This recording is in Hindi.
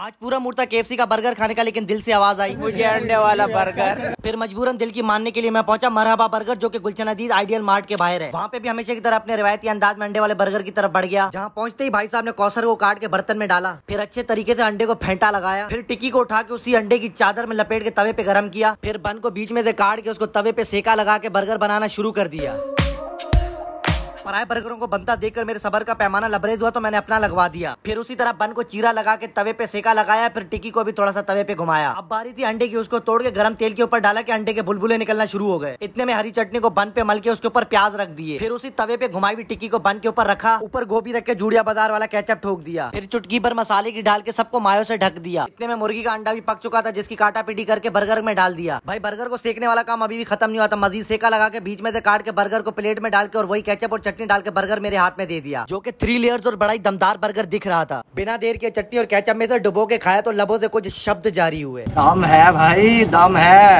आज पूरा मुर्ता के का बर्गर खाने का लेकिन दिल से आवाज आई मुझे अंडे वाला बर्गर फिर मजबूरन दिल की मानने के लिए मैं पहुंचा मरहबा बर्गर जो कि गुलचन अजीज आइडियल मार्ट के बाहर है वहाँ पे भी हमेशा की तरह अपने रिवायती अंदाज में अंडे वाले बर्गर की तरफ बढ़ गया जहाँ पहुंचते ही भाई साहब ने कौसर को काट के बर्तन में डाला फिर अच्छे तरीके से अंडे को फेंटा लगाया फिर टिक्की को उठा के उसी अंडे की चादर में लपेट के तवे पे गर्म किया फिर बन को बीच में से काट के उसको तवे पे सेका लगा के बर्गर बनाना शुरू कर दिया पराए बर्गरों को बनता देखकर मेरे सबर का पैमाना लबरेज हुआ तो मैंने अपना लगवा दिया फिर उसी तरह बन को चीरा लगा के तवे पे सेका लगाया फिर टिक्की को भी थोड़ा सा तवे पे घुमाया अब बारी थी अंडे की उसको तोड़ के गर्म तेल के ऊपर डाला के अंडे के बुलबुले निकलना शुरू हो गए इतने में हरी चटनी को बन पे मल के उसके ऊपर प्याज रख दिए फिर उसी तवे पे घुमाई हुई टिक्की को बन के ऊपर रखा ऊपर गोभी रख के जुड़िया बाजार वाला कैचअप ठोक दिया फिर चुटकी पर मसाले की डाल के सबको मायो से ढक दिया इतने में मुर्गी का अंडा भी पक चुका था जिसकी काटा पीटी करके बर्गर में डाल दिया भाई बर्गर को सेकने वाला काम अभी भी खत्म नहीं हुआ था मजीद सेका लगा के बीच में से काट के बर्गर को प्लेट में डाल के और वही कैचअप और चटनी डाल के बर्गर मेरे हाथ में दे दिया जो कि थ्री लेयर्स और बड़ा ही दमदार बर्गर दिख रहा था बिना देर के चटनी और कैचअप में से डुबो के खाया तो लबों से कुछ शब्द जारी हुए दम है भाई दम है